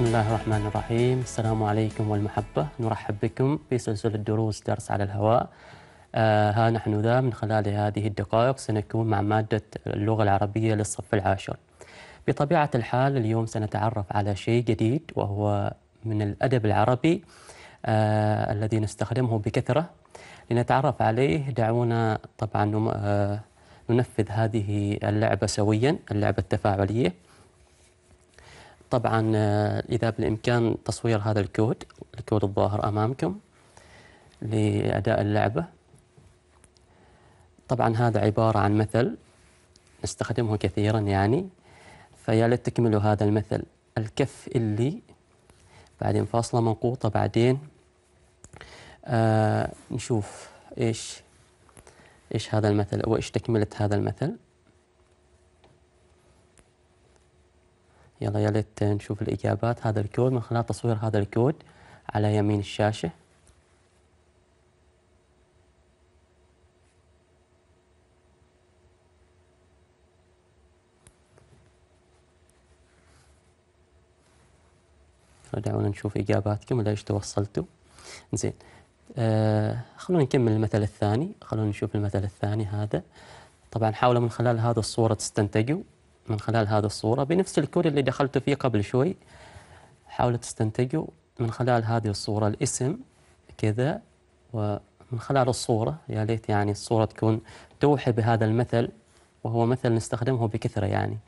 بسم الله الرحمن الرحيم السلام عليكم والمحبة نرحب بكم في سلسلة دروس درس على الهواء آه ها نحن ذا من خلال هذه الدقائق سنكون مع مادة اللغة العربية للصف العاشر بطبيعة الحال اليوم سنتعرف على شيء جديد وهو من الأدب العربي آه الذي نستخدمه بكثرة لنتعرف عليه دعونا طبعا ننفذ هذه اللعبة سويا اللعبة التفاعلية طبعا آه، إذا بالإمكان تصوير هذا الكود الكود الظاهر أمامكم لأداء اللعبة طبعا هذا عبارة عن مثل نستخدمه كثيرا يعني فيا ليت تكملوا هذا المثل الكف اللي بعدين فاصلة منقوطة بعدين آه نشوف إيش إيش هذا المثل وإيش تكملة هذا المثل يلا يا ليت نشوف الإجابات هذا الكود من خلال تصوير هذا الكود على يمين الشاشة دعونا نشوف إجاباتكم ليش توصلتوا زين آه خلونا نكمل المثل الثاني خلونا نشوف المثل الثاني هذا طبعا حاولوا من خلال هذه الصورة تستنتجوا من خلال هذه الصورة بنفس الكود اللي دخلت فيه قبل شوي حاولوا تستنتجوا من خلال هذه الصورة الاسم كذا ومن خلال الصورة يا ليت يعني الصورة تكون توحي بهذا المثل وهو مثل نستخدمه بكثرة يعني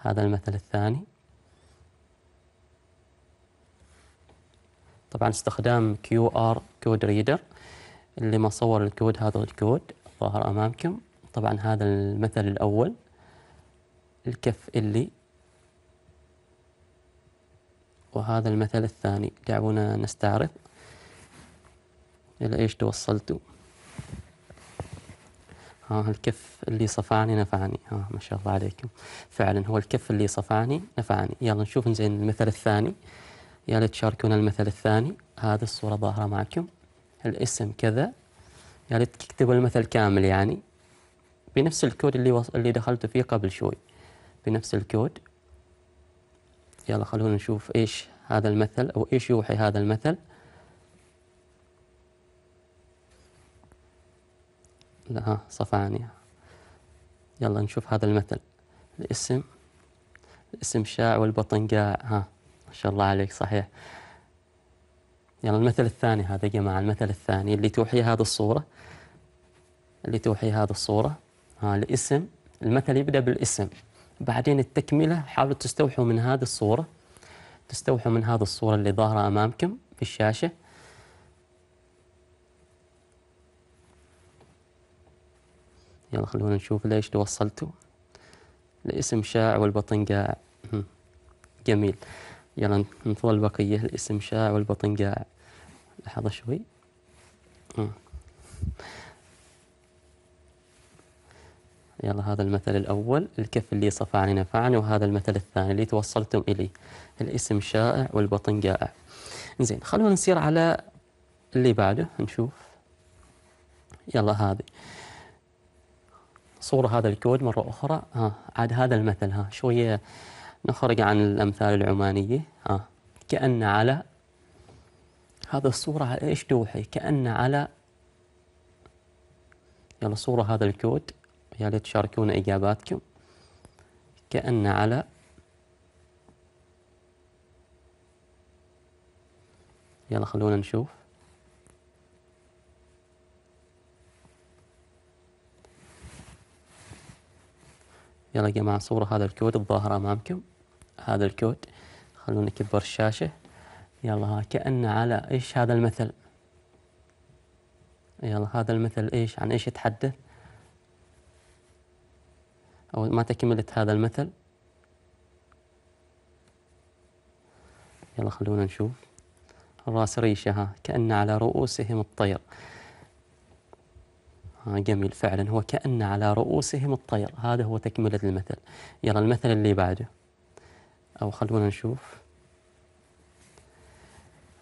هذا المثل الثاني طبعا استخدام QR كود ريدر اللي ما صور الكود هذا الكود الظاهر أمامكم طبعا هذا المثل الأول الكف اللي وهذا المثل الثاني دعونا نستعرض إلى إيش توصلتوا ها الكف اللي صفعني نفعني ها ما شاء الله عليكم فعلا هو الكف اللي صفعني نفعني يلا نشوف زين المثل الثاني يا تشاركونا المثل الثاني هذه الصورة ظاهرة معكم الاسم كذا يا يعني تكتب المثل كامل يعني بنفس الكود اللي وص... اللي دخلته فيه قبل شوي بنفس الكود يلا خلونا نشوف ايش هذا المثل او ايش يوحي هذا المثل لا ها صفاني يلا نشوف هذا المثل الاسم الاسم شاع والبطن قاع ها ما شاء الله عليك صحيح يلا يعني المثل الثاني هذا يا جماعة المثل الثاني اللي توحي هذه الصورة اللي توحي هذه الصورة ها الاسم المثل يبدأ بالاسم بعدين التكملة حاولوا تستوحوا من هذه الصورة تستوحوا من هذه الصورة اللي ظاهرة أمامكم في الشاشة يلا خلونا نشوف ليش توصلتوا الاسم شاع والبطن قاع جميل يلا نفضل البقية الاسم شاع والبطن قاع لحظة شوي آه. يلا هذا المثل الأول الكف اللي صفعني نفعني وهذا المثل الثاني اللي توصلتم إليه الاسم شائع والبطن جائع زين خلونا نسير على اللي بعده نشوف يلا هذه صورة هذا الكود مرة أخرى ها عاد هذا المثل ها شوية نخرج عن الأمثال العمانية ها كأن على هذا الصورة على إيش توحي كأن على يلا صورة هذا الكود يا ليت تشاركونا إجاباتكم كأن على يلا خلونا نشوف يلا يا جماعة صورة هذا الكود الظاهر أمامكم هذا الكود خلونا نكبر الشاشة يلا ها كأن على إيش هذا المثل يلا هذا المثل إيش عن إيش يتحدث أو ما تكملة هذا المثل يلا خلونا نشوف الراس ريشة ها كأن على رؤوسهم الطير ها جميل فعلا هو كأن على رؤوسهم الطير هذا هو تكملة المثل يلا المثل اللي بعده أو خلونا نشوف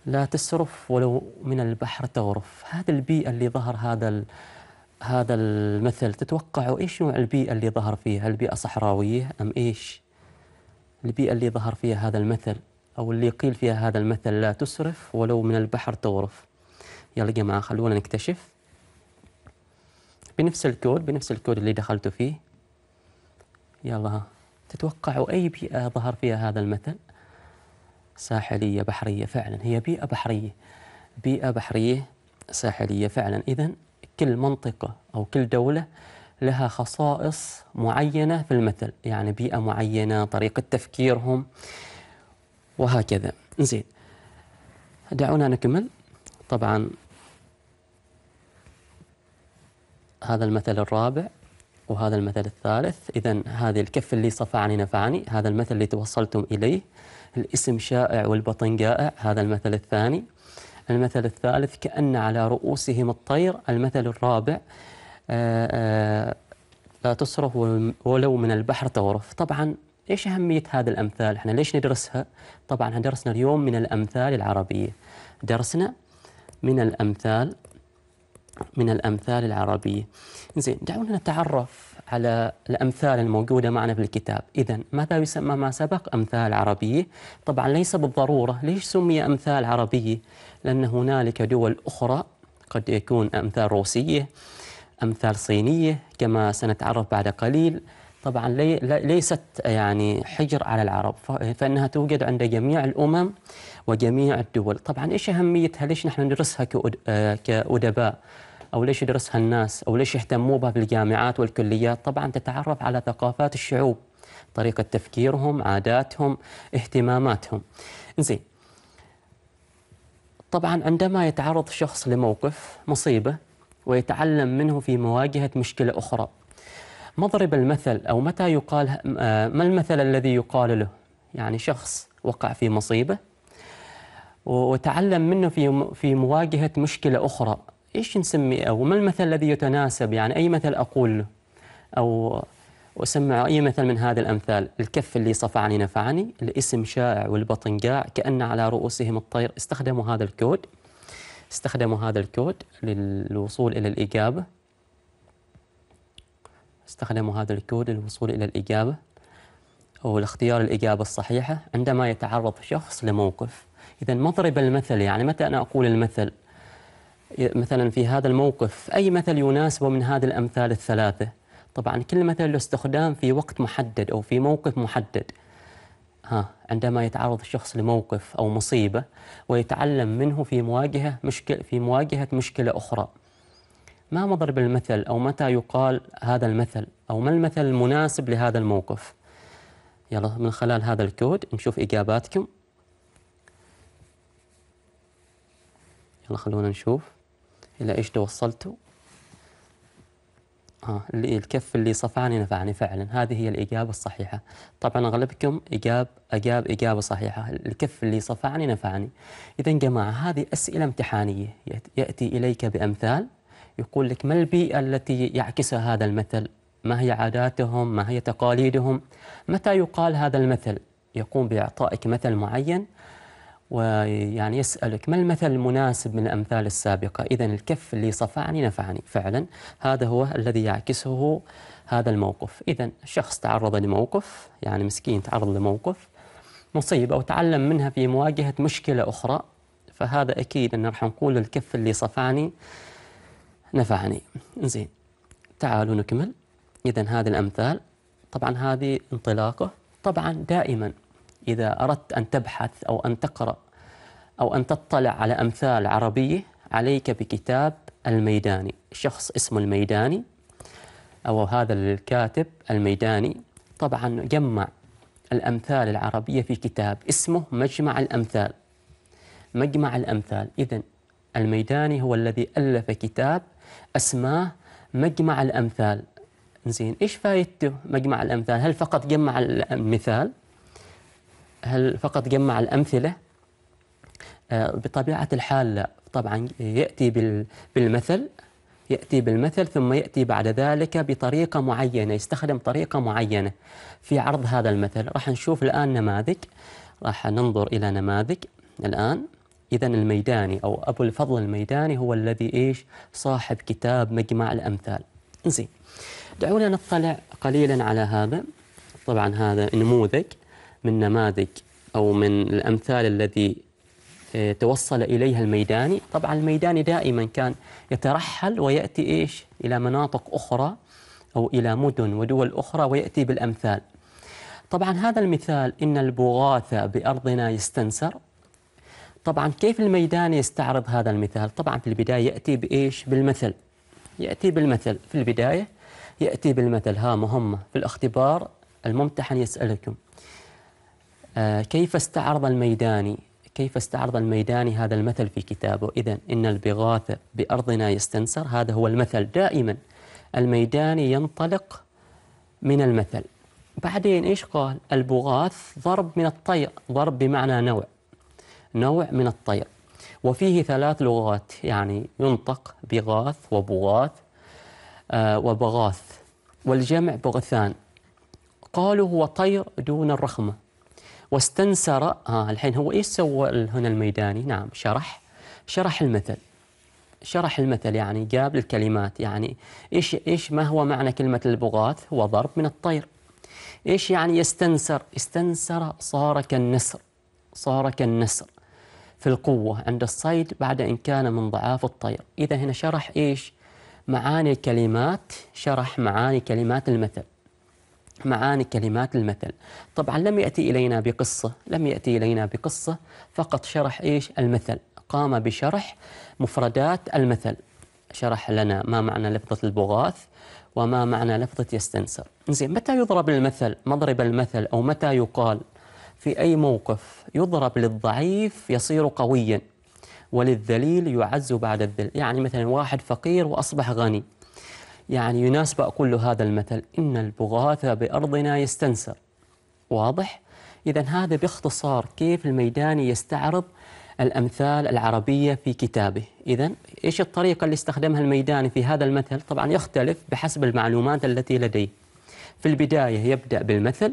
لا تسرف ولو من البحر تغرف هذا البيئة اللي ظهر هذا هذا المثل تتوقعوا ايش نوع البيئة اللي ظهر فيها هل بيئة صحراوية ام ايش البيئة اللي ظهر فيها هذا المثل او اللي قيل فيها هذا المثل لا تسرف ولو من البحر تغرف يلا جماعة خلونا نكتشف بنفس الكود بنفس الكود اللي دخلتوا فيه يلا تتوقعوا اي بيئة ظهر فيها هذا المثل ساحلية بحرية فعلا هي بيئة بحرية بيئة بحرية ساحلية فعلا إذا كل منطقة أو كل دولة لها خصائص معينة في المثل يعني بيئة معينة طريقة تفكيرهم وهكذا زين دعونا نكمل طبعا هذا المثل الرابع وهذا المثل الثالث إذا هذه الكف اللي صفعني نفعني هذا المثل اللي توصلتم إليه الاسم شائع والبطن جائع هذا المثل الثاني المثل الثالث كأن على رؤوسهم الطير المثل الرابع آه، آه، لا تصرف ولو من البحر تغرف طبعا ايش اهميه هذه الامثال احنا ليش ندرسها طبعا احنا درسنا اليوم من الامثال العربيه درسنا من الامثال من الأمثال العربية زين دعونا نتعرف على الأمثال الموجودة معنا في الكتاب إذا ماذا يسمى ما سبق أمثال عربية طبعا ليس بالضرورة ليش سمي أمثال عربية لأن هنالك دول أخرى قد يكون أمثال روسية أمثال صينية كما سنتعرف بعد قليل طبعا ليست يعني حجر على العرب فإنها توجد عند جميع الأمم وجميع الدول طبعا إيش أهميتها ليش نحن ندرسها آه، كأدباء أو ليش يدرسها الناس أو ليش يهتموا بها بالجامعات والكليات طبعا تتعرف على ثقافات الشعوب طريقة تفكيرهم عاداتهم اهتماماتهم زين طبعا عندما يتعرض شخص لموقف مصيبة ويتعلم منه في مواجهة مشكلة أخرى مضرب المثل أو متى يقال آه، ما المثل الذي يقال له يعني شخص وقع في مصيبة وتعلم منه في في مواجهه مشكله اخرى ايش نسمي او ما المثل الذي يتناسب يعني اي مثل اقول او وسمع أي مثل من هذه الأمثال الكف اللي صفعني نفعني الاسم شائع والبطن قاع كأن على رؤوسهم الطير استخدموا هذا الكود استخدموا هذا الكود للوصول إلى الإجابة استخدموا هذا الكود للوصول إلى الإجابة الاختيار الإجابة الصحيحة عندما يتعرض شخص لموقف إذا مضرب المثل يعني متى أنا أقول المثل مثلا في هذا الموقف أي مثل يناسبه من هذه الأمثال الثلاثة طبعا كل مثل له استخدام في وقت محدد أو في موقف محدد ها عندما يتعرض الشخص لموقف أو مصيبة ويتعلم منه في مواجهة مشكل في مواجهة مشكلة أخرى ما مضرب المثل أو متى يقال هذا المثل أو ما المثل المناسب لهذا الموقف يلا من خلال هذا الكود نشوف إجاباتكم يلا خلونا نشوف إلى إيش توصلتوا آه اللي الكف اللي صفعني نفعني فعلا هذه هي الإجابة الصحيحة طبعا أغلبكم إجاب أجاب إجابة صحيحة الكف اللي صفعني نفعني إذا جماعة هذه أسئلة امتحانية يأتي إليك بأمثال يقول لك ما البيئة التي يعكسها هذا المثل ما هي عاداتهم ما هي تقاليدهم متى يقال هذا المثل يقوم بإعطائك مثل معين ويعني يسألك ما المثل المناسب من الأمثال السابقة إذا الكف اللي صفعني نفعني فعلا هذا هو الذي يعكسه هذا الموقف إذا شخص تعرض لموقف يعني مسكين تعرض لموقف مصيبة وتعلم منها في مواجهة مشكلة أخرى فهذا أكيد أن راح نقول الكف اللي صفعني نفعني زين تعالوا نكمل إذا هذه الأمثال طبعا هذه انطلاقه طبعا دائما إذا أردت أن تبحث أو أن تقرأ أو أن تطلع على أمثال عربية عليك بكتاب الميداني شخص اسمه الميداني أو هذا الكاتب الميداني طبعا جمع الأمثال العربية في كتاب اسمه مجمع الأمثال مجمع الأمثال إذا الميداني هو الذي ألف كتاب أسماه مجمع الأمثال زين إيش فائدته مجمع الأمثال هل فقط جمع المثال هل فقط جمع الأمثلة آه، بطبيعة الحال طبعا يأتي بالمثل يأتي بالمثل ثم يأتي بعد ذلك بطريقة معينة يستخدم طريقة معينة في عرض هذا المثل راح نشوف الآن نماذج راح ننظر إلى نماذج الآن إذا الميداني أو أبو الفضل الميداني هو الذي إيش صاحب كتاب مجمع الأمثال زين دعونا نطلع قليلا على هذا طبعا هذا نموذج من نماذج أو من الأمثال الذي آه، توصل إليها الميداني طبعا الميداني دائما كان يترحل ويأتي إيش إلى مناطق أخرى أو إلى مدن ودول أخرى ويأتي بالأمثال طبعا هذا المثال إن البغاث بأرضنا يستنسر طبعا كيف الميداني يستعرض هذا المثال طبعا في البداية يأتي بإيش بالمثل يأتي بالمثل في البداية يأتي بالمثل ها مهمة في الاختبار الممتحن يسألكم آه، كيف استعرض الميداني كيف استعرض الميداني هذا المثل في كتابه إذا إن البغاث بأرضنا يستنسر هذا هو المثل دائما الميداني ينطلق من المثل بعدين إيش قال البغاث ضرب من الطير ضرب بمعنى نوع نوع من الطير وفيه ثلاث لغات يعني ينطق بغاث وبغاث آه وبغاث والجمع بغثان قالوا هو طير دون الرخمة واستنسر آه الحين هو ايش سوى هنا الميداني نعم شرح شرح المثل شرح المثل يعني جاب الكلمات يعني ايش ايش ما هو معنى كلمه البغاث هو ضرب من الطير ايش يعني يستنسر استنسر صار كالنسر صار كالنسر في القوه عند الصيد بعد ان كان من ضعاف الطير اذا هنا شرح ايش معاني الكلمات شرح معاني كلمات المثل معاني كلمات المثل طبعا لم يأتي إلينا بقصة لم يأتي إلينا بقصة فقط شرح إيش المثل قام بشرح مفردات المثل شرح لنا ما معنى لفظة البغاث وما معنى لفظة يستنسر زين متى يضرب المثل مضرب المثل أو متى يقال في أي موقف يضرب للضعيف يصير قويا وللذليل يعز بعد الذل يعني مثلا واحد فقير وأصبح غني يعني يناسب أقول له هذا المثل إن البغاث بأرضنا يستنسر واضح؟ إذا هذا باختصار كيف الميداني يستعرض الأمثال العربية في كتابه إذا إيش الطريقة اللي استخدمها الميداني في هذا المثل؟ طبعا يختلف بحسب المعلومات التي لديه في البداية يبدأ بالمثل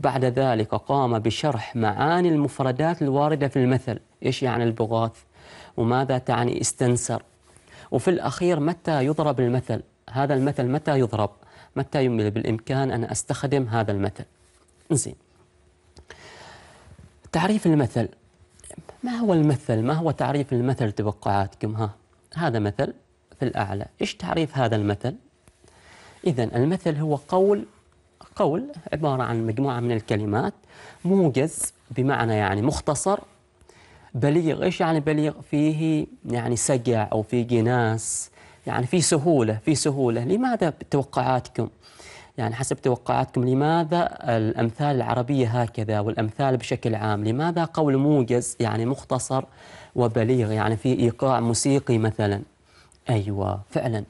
بعد ذلك قام بشرح معاني المفردات الواردة في المثل إيش يعني البغاث وماذا تعني استنسر وفي الأخير متى يضرب المثل هذا المثل متى يضرب متى يمل بالإمكان أن أستخدم هذا المثل زين تعريف المثل ما هو المثل ما هو تعريف المثل توقعاتكم ها هذا مثل في الأعلى إيش تعريف هذا المثل إذا المثل هو قول قول عبارة عن مجموعة من الكلمات موجز بمعنى يعني مختصر بليغ ايش يعني بليغ فيه يعني سجع او في جناس يعني في سهوله في سهوله لماذا توقعاتكم يعني حسب توقعاتكم لماذا الامثال العربيه هكذا والامثال بشكل عام لماذا قول موجز يعني مختصر وبليغ يعني في ايقاع موسيقي مثلا ايوه فعلا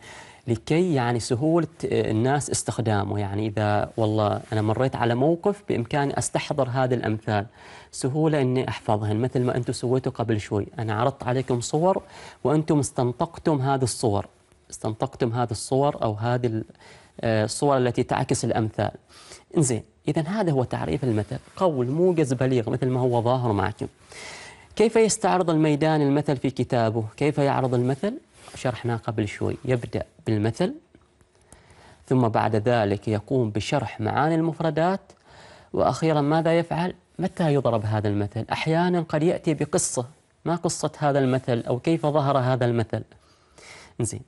لكي يعني سهوله آه، الناس استخدامه يعني اذا والله انا مريت على موقف بامكاني استحضر هذه الامثال سهوله اني احفظهن مثل ما انتم سويتوا قبل شوي انا عرضت عليكم صور وانتم استنطقتم هذه الصور استنطقتم هذه الصور او هذه آه، الصور التي تعكس الامثال انزين اذا هذا هو تعريف المثل قول موجز بليغ مثل ما هو ظاهر معكم كيف يستعرض الميدان المثل في كتابه كيف يعرض المثل شرحناه قبل شوي يبدأ بالمثل ثم بعد ذلك يقوم بشرح معاني المفردات وأخيرا ماذا يفعل؟ متى يضرب هذا المثل؟ أحيانا قد يأتي بقصة ما قصة هذا المثل أو كيف ظهر هذا المثل زين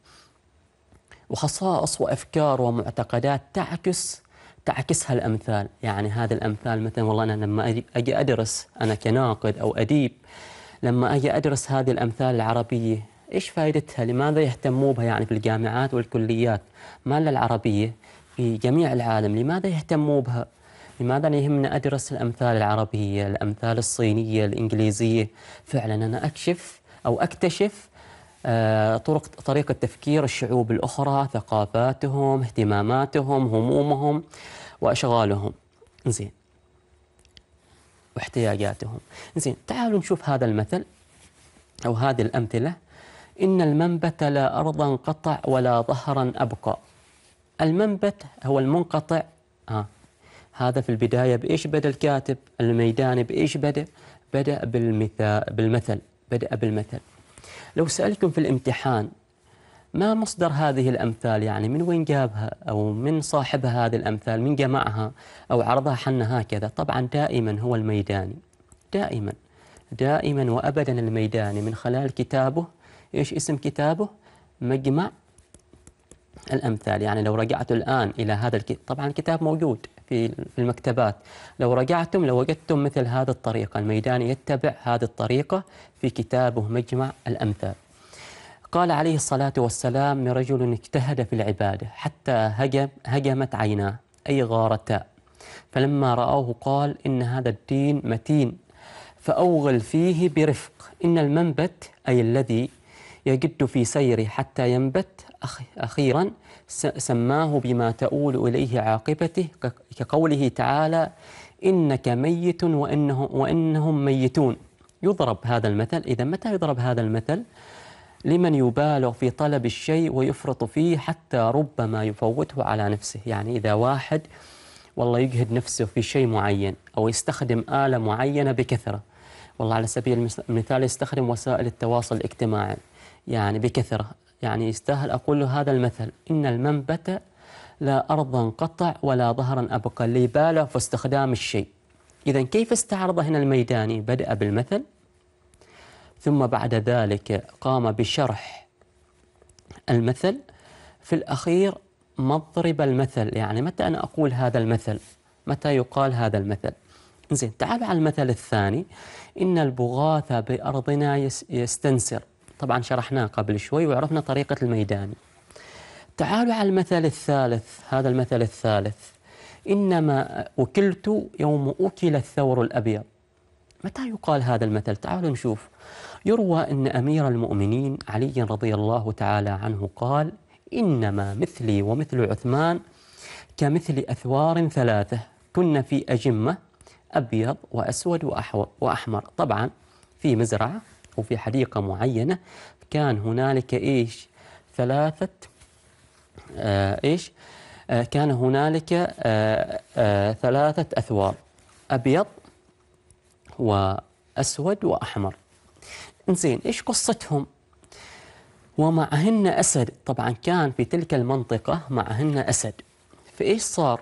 وخصائص وأفكار ومعتقدات تعكس تعكسها الأمثال يعني هذا الأمثال مثلا والله أنا لما أجي أدرس أنا كناقد أو أديب لما أجي أدرس هذه الأمثال العربية إيش فائدتها؟ لماذا يهتموا بها يعني في الجامعات والكليات مالنا العربية في جميع العالم لماذا يهتموا بها؟ لماذا يهمنا أدرس الأمثال العربية الأمثال الصينية الإنجليزية فعلا أنا أكشف أو أكتشف آه، طرق طريقة تفكير الشعوب الأخرى ثقافاتهم اهتماماتهم همومهم وأشغالهم زين واحتياجاتهم زين تعالوا نشوف هذا المثل أو هذه الأمثلة إن المنبت لا أرضا قطع ولا ظهرا أبقى المنبت هو المنقطع آه. هذا في البداية بإيش بدأ الكاتب الميداني بإيش بدأ بدأ بالمثال, بالمثل بدأ بالمثل لو سألكم في الامتحان ما مصدر هذه الأمثال يعني من وين جابها أو من صاحبها هذه الأمثال من جمعها أو عرضها حنا هكذا طبعا دائما هو الميداني دائما دائما وأبدا الميداني من خلال كتابه إيش اسم كتابه مجمع الأمثال يعني لو رجعت الآن إلى هذا الكتاب طبعا الكتاب موجود في المكتبات لو رجعتم لوجدتم لو مثل هذه الطريقة الميداني يتبع هذه الطريقة في كتابه مجمع الأمثال قال عليه الصلاة والسلام لرجل اجتهد في العبادة حتى هجم هجمت عيناه أي غارتا فلما رأوه قال إن هذا الدين متين فأوغل فيه برفق إن المنبت أي الذي يجد في سيره حتى ينبت أخيرا سماه بما تؤول إليه عاقبته كقوله تعالى إنك ميت وإنه وإنهم ميتون يضرب هذا المثل إذا متى يضرب هذا المثل لمن يبالغ في طلب الشيء ويفرط فيه حتى ربما يفوته على نفسه يعني إذا واحد والله يجهد نفسه في شيء معين أو يستخدم آلة معينة بكثرة والله على سبيل المثال يستخدم وسائل التواصل الاجتماعي يعني بكثرة يعني يستاهل أقول له هذا المثل إن المنبت لا أرضا قطع ولا ظهرا أبقى لباله في استخدام الشيء إذا كيف استعرض هنا الميداني بدأ بالمثل ثم بعد ذلك قام بشرح المثل في الأخير مضرب المثل يعني متى أنا أقول هذا المثل متى يقال هذا المثل زين تعال على المثل الثاني إن البغاث بأرضنا يستنسر طبعا شرحناه قبل شوي وعرفنا طريقة الميداني تعالوا على المثل الثالث هذا المثل الثالث إنما أكلت يوم أكل الثور الأبيض متى يقال هذا المثل تعالوا نشوف يروى أن أمير المؤمنين علي رضي الله تعالى عنه قال إنما مثلي ومثل عثمان كمثل أثوار ثلاثة كنا في أجمة أبيض وأسود وأحمر طبعا في مزرعة وفي حديقة معينة كان هنالك إيش ثلاثة آه إيش آه كان هنالك آه, آه، ثلاثة أثواب أبيض وأسود وأحمر زين إيش قصتهم ومعهن أسد طبعا كان في تلك المنطقة معهن أسد فإيش صار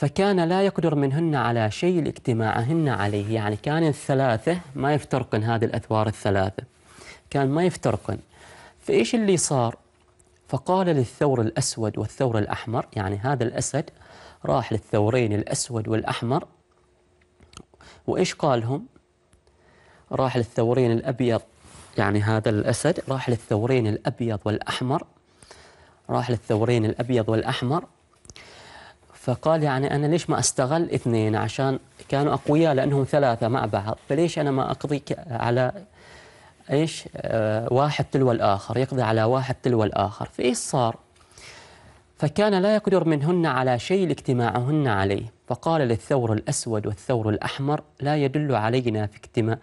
فكان لا يقدر منهن على شيء لاجتماعهن عليه يعني كان الثلاثة ما يفترقن هذه الأثوار الثلاثة كان ما يفترقن فإيش اللي صار فقال للثور الأسود والثور الأحمر يعني هذا الأسد راح للثورين الأسود والأحمر وإيش قالهم راح للثورين الأبيض يعني هذا الأسد راح للثورين الأبيض والأحمر راح للثورين الأبيض والأحمر فقال يعني أنا ليش ما أستغل اثنين عشان كانوا أقوياء لأنهم ثلاثة مع بعض فليش أنا ما أقضي على إيش آه، واحد تلو الآخر يقضي على واحد تلو الآخر فإيش صار فكان لا يقدر منهن على شيء لاجتماعهن عليه فقال للثور الأسود والثور الأحمر لا يدل علينا في اجتماع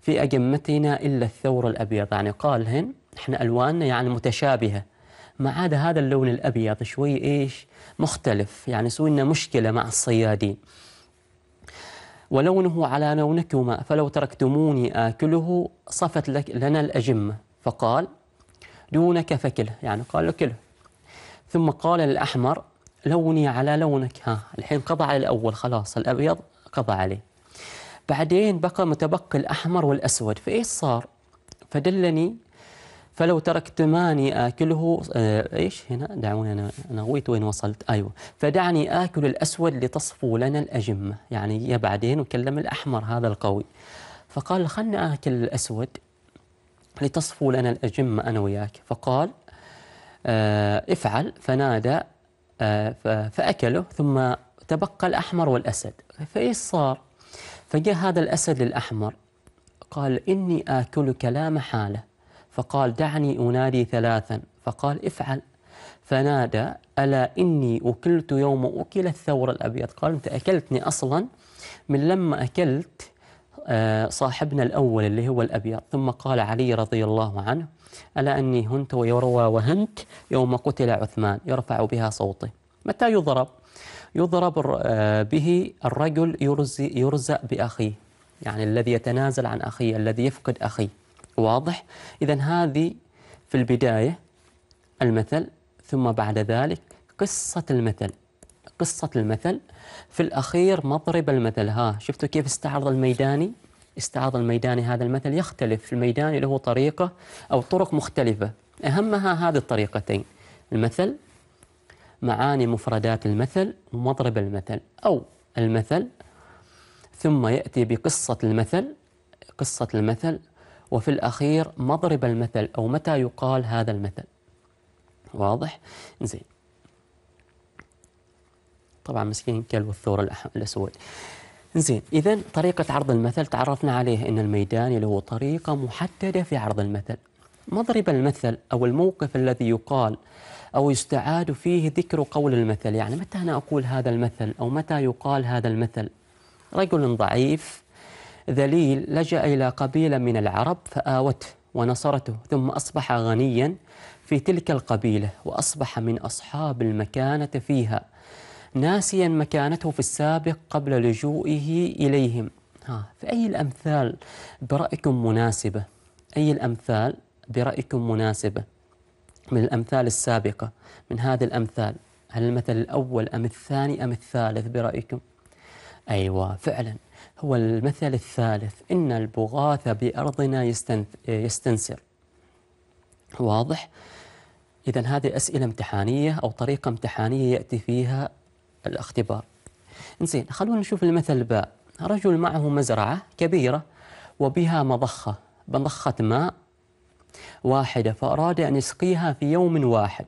في أجمتنا إلا الثور الأبيض يعني قالهن إحنا ألواننا يعني متشابهة ما عاد هذا اللون الابيض شوي ايش مختلف يعني سوي لنا مشكله مع الصيادين ولونه على لونكما فلو تركتموني آكله صفت لك لنا الأجمة فقال دونك فكله يعني قال له كله ثم قال الأحمر لوني على لونك ها الحين قضى على الأول خلاص الأبيض قضى عليه بعدين بقى متبقي الأحمر والأسود فإيش صار فدلني فلو تركتماني آكله آه، إيش هنا دعوني أنا أنا غويت وين وصلت أيوة فدعني آكل الأسود لتصفو لنا الأجمة يعني يا بعدين وكلم الأحمر هذا القوي فقال خلنا آكل الأسود لتصفو لنا الأجمة أنا وياك فقال آه افعل فنادى آه فأكله ثم تبقى الأحمر والأسد فإيش صار فجاء هذا الأسد للأحمر قال إني آكلك لا محالة فقال دعني أنادي ثلاثا فقال افعل فنادى ألا إني أكلت يوم أكل الثور الأبيض قال أنت أكلتني أصلا من لما أكلت آه، صاحبنا الأول اللي هو الأبيض ثم قال علي رضي الله عنه ألا أني هنت ويروى وهنت يوم قتل عثمان يرفع بها صوته متى يضرب؟ يضرب آه، به الرجل يرزق بأخيه يعني الذي يتنازل عن أخيه الذي يفقد أخيه واضح إذا هذه في البداية المثل ثم بعد ذلك قصة المثل قصة المثل في الأخير مضرب المثل ها شفتوا كيف استعرض الميداني استعرض الميداني هذا المثل يختلف الميداني له طريقة أو طرق مختلفة أهمها هذه الطريقتين المثل معاني مفردات المثل ومضرب المثل أو المثل ثم يأتي بقصة المثل قصة المثل وفي الأخير مضرب المثل أو متى يقال هذا المثل واضح؟ زين طبعا مسكين كلب الثور الأسود زين إذا طريقة عرض المثل تعرفنا عليه أن الميداني له طريقة محددة في عرض المثل مضرب المثل أو الموقف الذي يقال أو يستعاد فيه ذكر قول المثل يعني متى أنا أقول هذا المثل أو متى يقال هذا المثل رجل ضعيف ذليل لجأ إلى قبيلة من العرب فآوته ونصرته ثم أصبح غنيا في تلك القبيلة وأصبح من أصحاب المكانة فيها ناسيا مكانته في السابق قبل لجوئه إليهم ها فأي الأمثال برأيكم مناسبة أي الأمثال برأيكم مناسبة من الأمثال السابقة من هذه الأمثال هل المثل الأول أم الثاني أم الثالث برأيكم أيوة فعلا هو المثل الثالث إن البغاث بأرضنا يستنسر واضح؟ إذا هذه أسئلة امتحانية أو طريقة امتحانية يأتي فيها الاختبار زين خلونا نشوف المثل باء رجل معه مزرعة كبيرة وبها مضخة مضخة ماء واحدة فأراد أن يسقيها في يوم واحد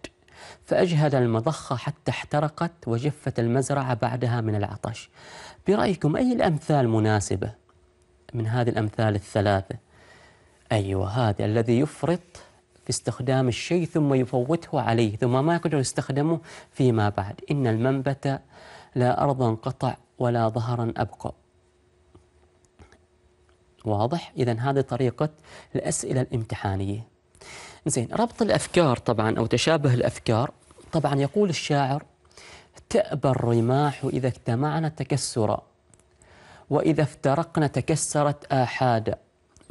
فأجهد المضخة حتى احترقت وجفت المزرعة بعدها من العطش برأيكم أي الأمثال مناسبة من هذه الأمثال الثلاثة أيوة هذا الذي يفرط في استخدام الشيء ثم يفوته عليه ثم ما يقدر يستخدمه فيما بعد إن المنبت لا أرضا قطع ولا ظهرا أبقى واضح؟ إذا هذه طريقة الأسئلة الامتحانية زين ربط الافكار طبعا او تشابه الافكار طبعا يقول الشاعر تأبى الرماح إذا اجتمعنا تكسرا وإذا افترقنا تكسرت آحادا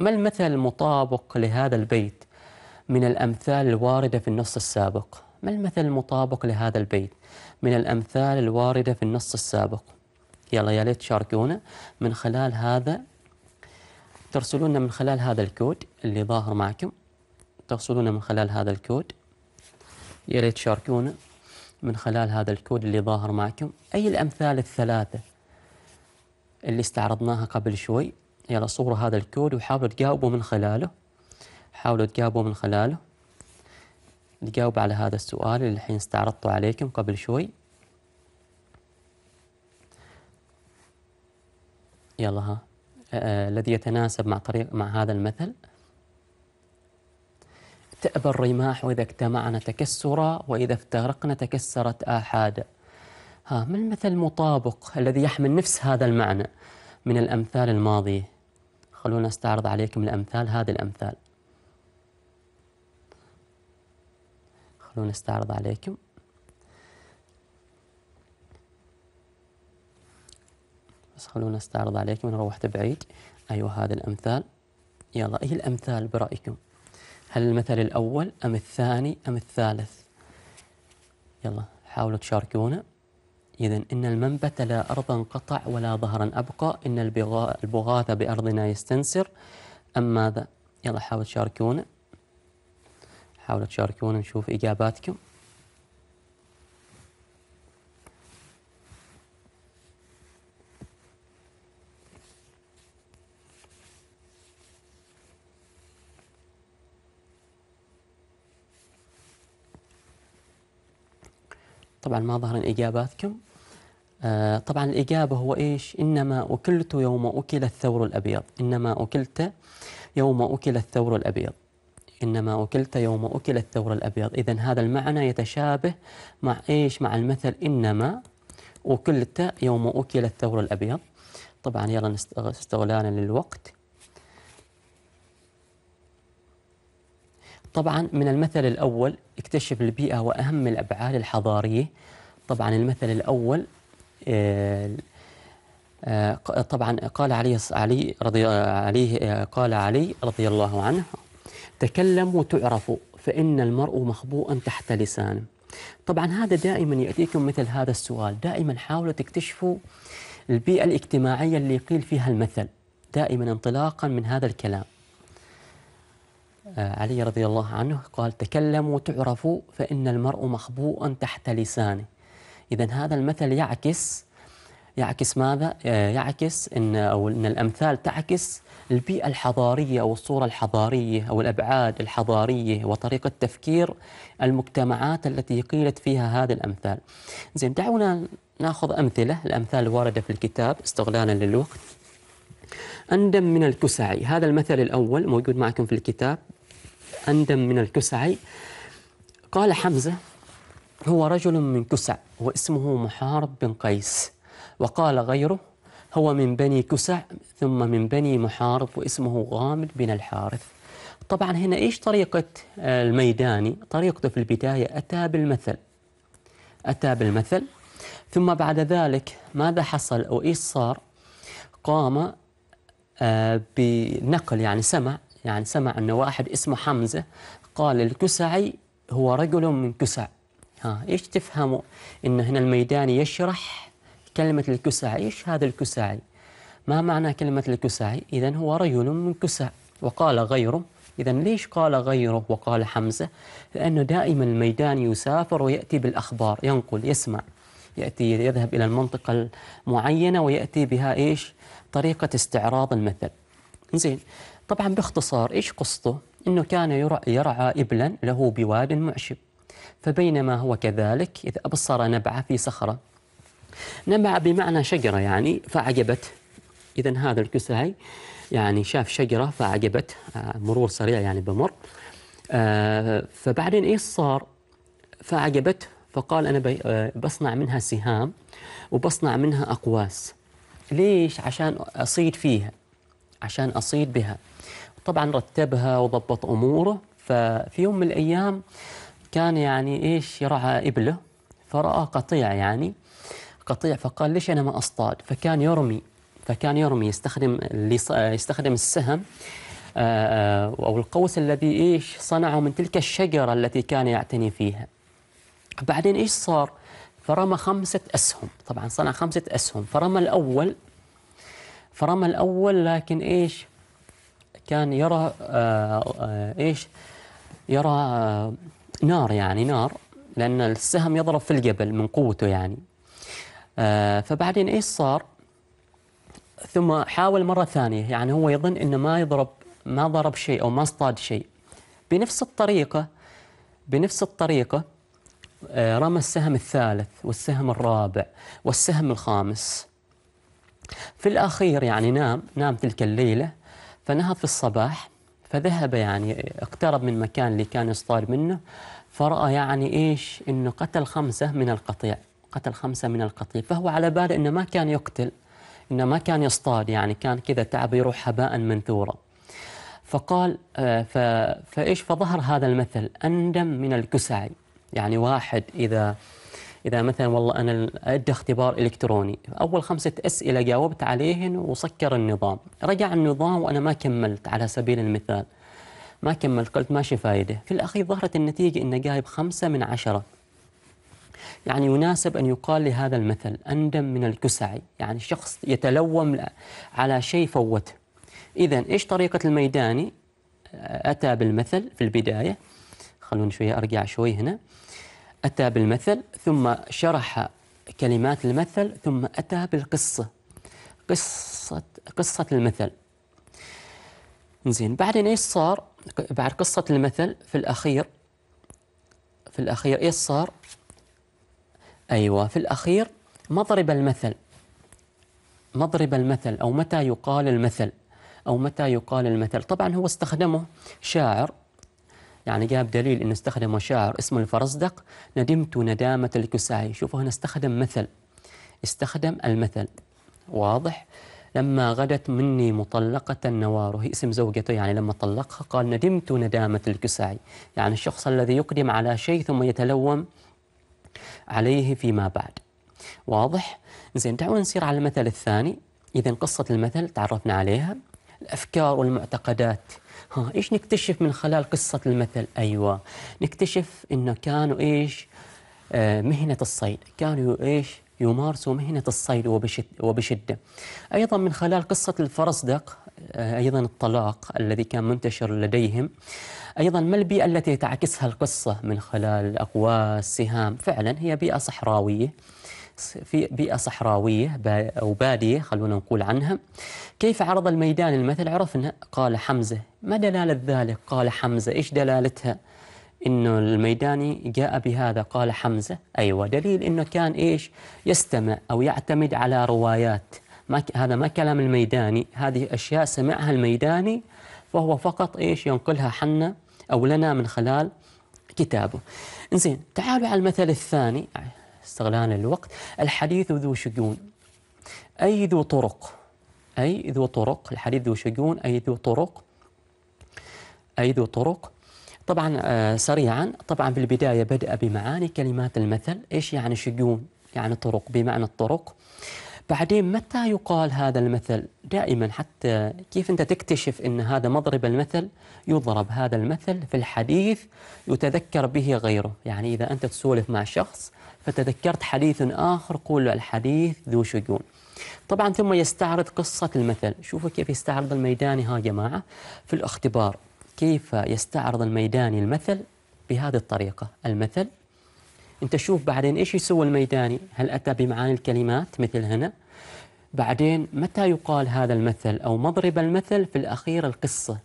ما المثل المطابق لهذا البيت من الأمثال الواردة في النص السابق ما المثل المطابق لهذا البيت من الأمثال الواردة في النص السابق يلا يا ليت تشاركونا من خلال هذا ترسلونا من خلال هذا الكود اللي ظاهر معكم تغسلونه من خلال هذا الكود يا ريت تشاركونا من خلال هذا الكود اللي ظاهر معكم أي الأمثال الثلاثة اللي استعرضناها قبل شوي يلا صوروا هذا الكود وحاولوا تجاوبوا من خلاله حاولوا تجاوبوا من خلاله تجاوب على هذا السؤال اللي الحين استعرضته عليكم قبل شوي يلا ها أه، الذي يتناسب مع طريق مع هذا المثل تأبى الرماح وإذا اجتمعنا تكسرا وإذا افترقنا تكسرت آحادا ها ما المثل المطابق الذي يحمل نفس هذا المعنى من الأمثال الماضية خلونا استعرض عليكم الأمثال هذه الأمثال خلونا استعرض عليكم بس خلونا استعرض عليكم أنا روحت بعيد أيوة هذه الأمثال يلا إيه الأمثال برأيكم هل المثل الأول أم الثاني أم الثالث يلا حاولوا تشاركونا إذا إن المنبت لا أرضا قطع ولا ظهرا أبقى إن البغاث بأرضنا يستنسر أم ماذا يلا حاولوا تشاركونا حاولوا تشاركونا نشوف إجاباتكم طبعا ما ظهر إجاباتكم آه طبعا الإجابة هو إيش إنما أكلت يوم أكل الثور الأبيض إنما أكلت يوم أكل الثور الأبيض إنما أكلت يوم أكل الثور الأبيض إذا هذا المعنى يتشابه مع إيش مع المثل إنما أكلت يوم أكل الثور الأبيض طبعا يلا استغلالا للوقت طبعا من المثل الأول اكتشف البيئة وأهم الأبعاد الحضارية طبعا المثل الأول آه، آه، طبعا قال عليه علي رضي عليه آه، قال علي رضي الله عنه تكلم وتعرف فإن المرء مخبوء تحت لسانه طبعا هذا دائما يأتيكم مثل هذا السؤال دائما حاولوا تكتشفوا البيئة الاجتماعية اللي قيل فيها المثل دائما انطلاقا من هذا الكلام علي رضي الله عنه قال تكلموا تعرفوا فإن المرء مخبوء تحت لسانه إذا هذا المثل يعكس يعكس ماذا؟ يعكس ان او ان الامثال تعكس البيئه الحضاريه او الصوره الحضاريه او الابعاد الحضاريه وطريقه تفكير المجتمعات التي قيلت فيها هذه الامثال. زين دعونا ناخذ امثله، الامثال الوارده في الكتاب استغلالا للوقت. أندم من الكسعي هذا المثل الأول موجود معكم في الكتاب أندم من الكسعي قال حمزة هو رجل من كسع واسمه محارب بن قيس وقال غيره هو من بني كسع ثم من بني محارب واسمه غامد بن الحارث طبعا هنا ايش طريقة آه، الميداني طريقته في البداية أتى بالمثل أتى بالمثل ثم بعد ذلك ماذا حصل أو إيش صار قام آه، بنقل يعني سمع يعني سمع أن واحد اسمه حمزة قال الكسعي هو رجل من كسع ها إيش تفهموا إن هنا الميداني يشرح كلمة الكسعي إيش هذا الكسعي ما معنى كلمة الكسعي إذا هو رجل من كسع وقال غيره إذا ليش قال غيره وقال حمزة لأنه دائما الميداني يسافر ويأتي بالأخبار ينقل يسمع يأتي يذهب إلى المنطقة المعينة ويأتي بها إيش طريقة استعراض المثل زين طبعا باختصار إيش قصته؟ أنه كان يرعى, يرعى إبلا له بواد معشب فبينما هو كذلك إذ أبصر نبع في صخرة نبع بمعنى شجرة يعني فعجبت إذا هذا الكسعي يعني شاف شجرة فعجبت آه، مرور سريع يعني بمر آه، فبعدين إيش صار فعجبت فقال أنا آه، بصنع منها سهام وبصنع منها أقواس ليش عشان أصيد فيها عشان أصيد بها طبعا رتبها وضبط اموره ففي يوم من الايام كان يعني ايش يرعى ابله فراى قطيع يعني قطيع فقال ليش انا ما اصطاد فكان يرمي فكان يرمي يستخدم يستخدم السهم آه، آه، او القوس الذي ايش صنعه من تلك الشجره التي كان يعتني فيها بعدين ايش صار فرمى خمسه اسهم طبعا صنع خمسه اسهم فرمى الاول فرمى الاول لكن ايش كان يرى آه، آه، إيش يرى آه، نار يعني نار لأن السهم يضرب في الجبل من قوته يعني فبعدين إيش صار ثم حاول مرة ثانية يعني هو يظن أنه ما يضرب ما ضرب شيء أو ما اصطاد شيء بنفس الطريقة بنفس الطريقة رمى السهم الثالث والسهم الرابع والسهم الخامس في الأخير يعني نام نام تلك الليلة فنهض في الصباح فذهب يعني اقترب من مكان اللي كان يصطاد منه فرأى يعني إيش إنه قتل خمسة من القطيع قتل خمسة من القطيع فهو على باله إنه ما كان يقتل إنه ما كان يصطاد يعني كان كذا تعب يروح هباء منثورا فقال آه، فإيش فظهر هذا المثل أندم من الكسعي يعني واحد إذا إذا مثلا والله أنا أدى اختبار إلكتروني أول خمسة أسئلة جاوبت عليهن وسكر النظام رجع النظام وأنا ما كملت على سبيل المثال ما كملت قلت ماشي فايدة في الأخير ظهرت النتيجة إنه جايب خمسة من عشرة يعني يناسب أن يقال لهذا المثل أندم من الكسعي يعني شخص يتلوم على شيء فوته إذا إيش طريقة الميداني أتى بالمثل في البداية خلونا شوية أرجع شوي هنا أتى بالمثل ثم شرح كلمات المثل ثم أتى بالقصة قصة قصة المثل زين بعدين ايش صار بعد قصة المثل في الأخير في الأخير ايش صار أيوة في الأخير مضرب المثل مضرب المثل أو متى يقال المثل أو متى يقال المثل طبعا هو استخدمه شاعر يعني جاب دليل انه استخدم شاعر اسمه الفرزدق ندمت ندامة الكسائي شوفوا هنا استخدم مثل استخدم المثل واضح لما غدت مني مطلقة النوار وهي اسم زوجته يعني لما طلقها قال ندمت ندامة الكسائي يعني الشخص الذي يقدم على شيء ثم يتلوم عليه فيما بعد واضح؟ زين دعونا نسير على المثل الثاني إذا قصة المثل تعرفنا عليها الأفكار والمعتقدات ها ايش نكتشف من خلال قصه المثل ايوه نكتشف انه كانوا ايش آه، مهنه الصيد كانوا ايش يمارسوا مهنة الصيد وبشد وبشدة أيضا من خلال قصة الفرزدق آه، أيضا الطلاق الذي كان منتشر لديهم أيضا ما البيئة التي تعكسها القصة من خلال اقواس سهام فعلا هي بيئة صحراوية في بيئة صحراوية أو بادية خلونا نقول عنها كيف عرض الميدان المثل عرفنا قال حمزة ما دلالة ذلك قال حمزة إيش دلالتها إنه الميداني جاء بهذا قال حمزة أيوة دليل إنه كان إيش يستمع أو يعتمد على روايات ما هذا ما كلام الميداني هذه أشياء سمعها الميداني فهو فقط إيش ينقلها حنا أو لنا من خلال كتابه. زين تعالوا على المثل الثاني استغلال الوقت الحديث ذو شجون أي ذو طرق أي ذو طرق الحديث ذو شجون أي ذو طرق أي ذو طرق طبعا آه، سريعا طبعا في البداية بدأ بمعاني كلمات المثل إيش يعني شجون يعني طرق بمعنى الطرق بعدين متى يقال هذا المثل دائما حتى كيف أنت تكتشف أن هذا مضرب المثل يضرب هذا المثل في الحديث يتذكر به غيره يعني إذا أنت تسولف مع شخص فتذكرت حديث آخر قول الحديث ذو شجون طبعا ثم يستعرض قصة المثل شوفوا كيف يستعرض الميداني ها جماعة في الاختبار كيف يستعرض الميداني المثل بهذه الطريقة المثل انت شوف بعدين ايش يسوي الميداني هل أتى بمعاني الكلمات مثل هنا بعدين متى يقال هذا المثل أو مضرب المثل في الأخير القصة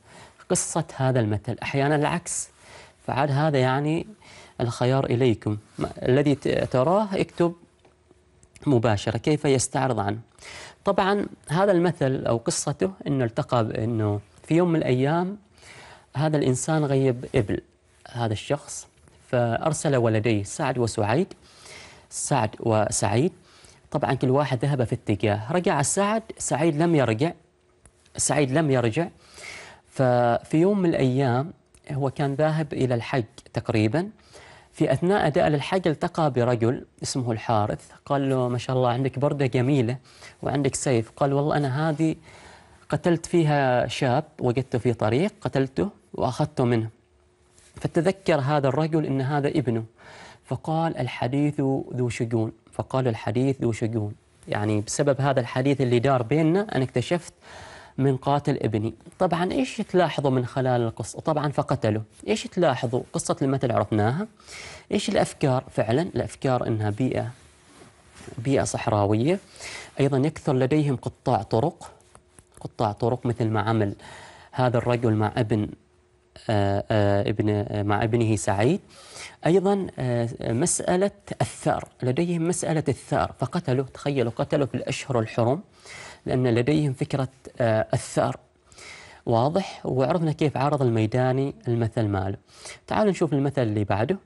قصة هذا المثل أحيانا العكس فعاد هذا يعني الخيار إليكم الذي تراه اكتب مباشرة كيف يستعرض عنه طبعا هذا المثل أو قصته أنه التقى بأنه في يوم من الأيام هذا الإنسان غيب إبل هذا الشخص فأرسل ولديه سعد وسعيد سعد وسعيد طبعا كل واحد ذهب في اتجاه رجع سعد سعيد لم يرجع سعيد لم يرجع ففي يوم من الأيام هو كان ذاهب إلى الحج تقريبا في أثناء أداء الحج التقى برجل اسمه الحارث قال له ما شاء الله عندك بردة جميلة وعندك سيف قال والله أنا هذه قتلت فيها شاب وجدته في طريق قتلته وأخذته منه فتذكر هذا الرجل أن هذا ابنه فقال الحديث ذو شجون فقال الحديث ذو شجون يعني بسبب هذا الحديث اللي دار بيننا أنا اكتشفت من قاتل ابني طبعا إيش تلاحظوا من خلال القصة طبعا فقتله إيش تلاحظوا قصة المثل عرفناها إيش الأفكار فعلا الأفكار إنها بيئة بيئة صحراوية أيضا يكثر لديهم قطاع طرق قطاع طرق مثل ما عمل هذا الرجل مع ابن آه، آه، ابن مع ابنه سعيد ايضا آه، مساله الثار لديهم مساله الثار فقتلوا تخيلوا قتلوا في الاشهر الحرم لأن لديهم فكرة آه، الثأر واضح وعرفنا كيف عارض الميداني المثل ماله تعالوا نشوف المثل اللي بعده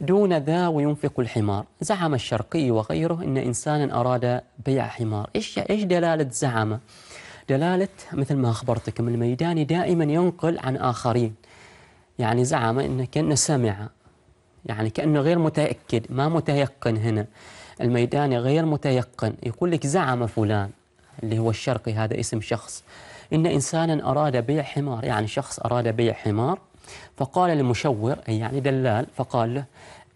دون ذا وينفق الحمار زعم الشرقي وغيره أن إنسانا أراد بيع حمار إيش, إيش دلالة زعمه دلالة مثل ما أخبرتكم الميداني دائما ينقل عن آخرين يعني زعم أنه كأنه سمع يعني كأنه غير متأكد ما متيقن هنا الميداني غير متيقن يقول لك زعم فلان اللي هو الشرقي هذا اسم شخص إن إنسانا أراد بيع حمار يعني شخص أراد بيع حمار فقال المشور أي يعني دلال فقال له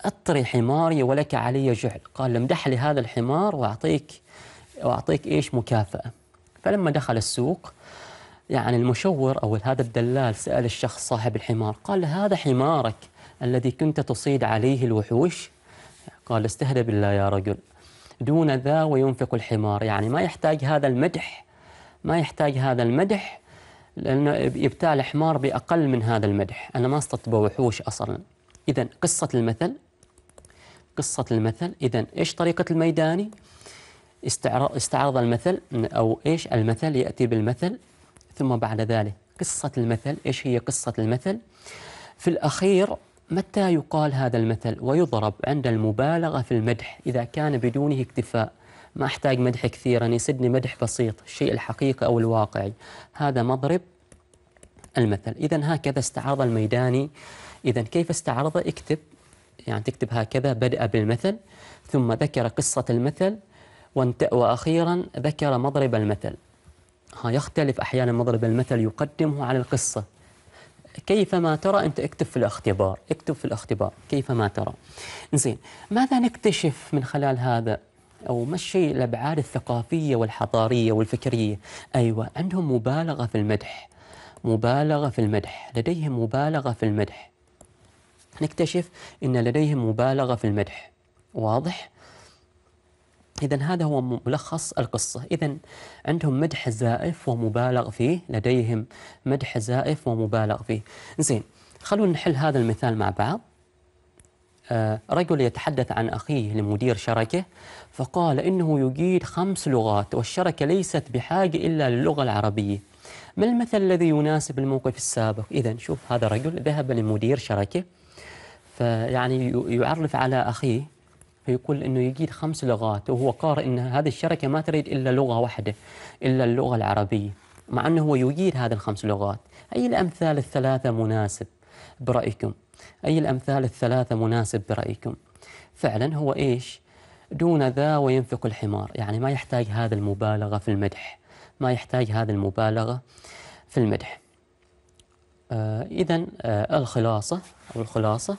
أطري حماري ولك علي جعل قال امدح لي هذا الحمار وأعطيك وأعطيك إيش مكافأة فلما دخل السوق يعني المشور أو هذا الدلال سأل الشخص صاحب الحمار قال هذا حمارك الذي كنت تصيد عليه الوحوش قال استهدى بالله يا رجل دون ذا وينفق الحمار يعني ما يحتاج هذا المدح ما يحتاج هذا المدح لأنه يبتاع الحمار بأقل من هذا المدح أنا ما استطبع وحوش أصلا إذا قصة المثل قصة المثل إذا إيش طريقة الميداني استعرض المثل أو إيش المثل يأتي بالمثل ثم بعد ذلك قصة المثل إيش هي قصة المثل في الأخير متى يقال هذا المثل ويضرب عند المبالغة في المدح إذا كان بدونه اكتفاء ما أحتاج مدح كثيرا يسدني مدح بسيط الشيء الحقيقي أو الواقعي هذا مضرب المثل إذا هكذا استعرض الميداني إذا كيف استعرض اكتب يعني تكتب هكذا بدأ بالمثل ثم ذكر قصة المثل وأخيرا ذكر مضرب المثل ها يختلف أحيانا مضرب المثل يقدمه على القصة كيفما ترى أنت اكتب في الاختبار اكتب في الاختبار كيفما ترى زين ماذا نكتشف من خلال هذا أو ما الشيء الأبعاد الثقافية والحضارية والفكرية أيوة عندهم مبالغة في المدح مبالغة في المدح لديهم مبالغة في المدح نكتشف أن لديهم مبالغة في المدح واضح؟ إذا هذا هو ملخص القصة إذا عندهم مدح زائف ومبالغ فيه لديهم مدح زائف ومبالغ فيه زين خلونا نحل هذا المثال مع بعض آه رجل يتحدث عن أخيه لمدير شركة فقال إنه يجيد خمس لغات والشركة ليست بحاجة إلا للغة العربية ما المثل الذي يناسب الموقف السابق إذا شوف هذا رجل ذهب لمدير شركة فيعني يعرف على أخيه فيقول انه يجيد خمس لغات وهو قارئ ان هذه الشركه ما تريد الا لغه واحده الا اللغه العربيه مع انه هو يجيد هذه الخمس لغات اي الامثال الثلاثه مناسب برايكم اي الامثال الثلاثه مناسب برايكم فعلا هو ايش دون ذا وينفق الحمار يعني ما يحتاج هذا المبالغه في المدح ما يحتاج هذه المبالغه في المدح آه اذا آه الخلاصه او الخلاصه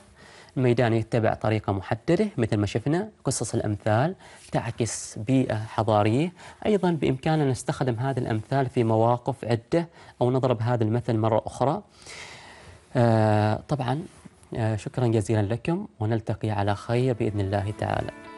الميدان يتبع طريقة محددة مثل ما شفنا قصص الأمثال تعكس بيئة حضارية أيضا بإمكاننا نستخدم هذه الأمثال في مواقف عدة أو نضرب هذا المثل مرة أخرى آه طبعا آه شكرا جزيلا لكم ونلتقي على خير بإذن الله تعالى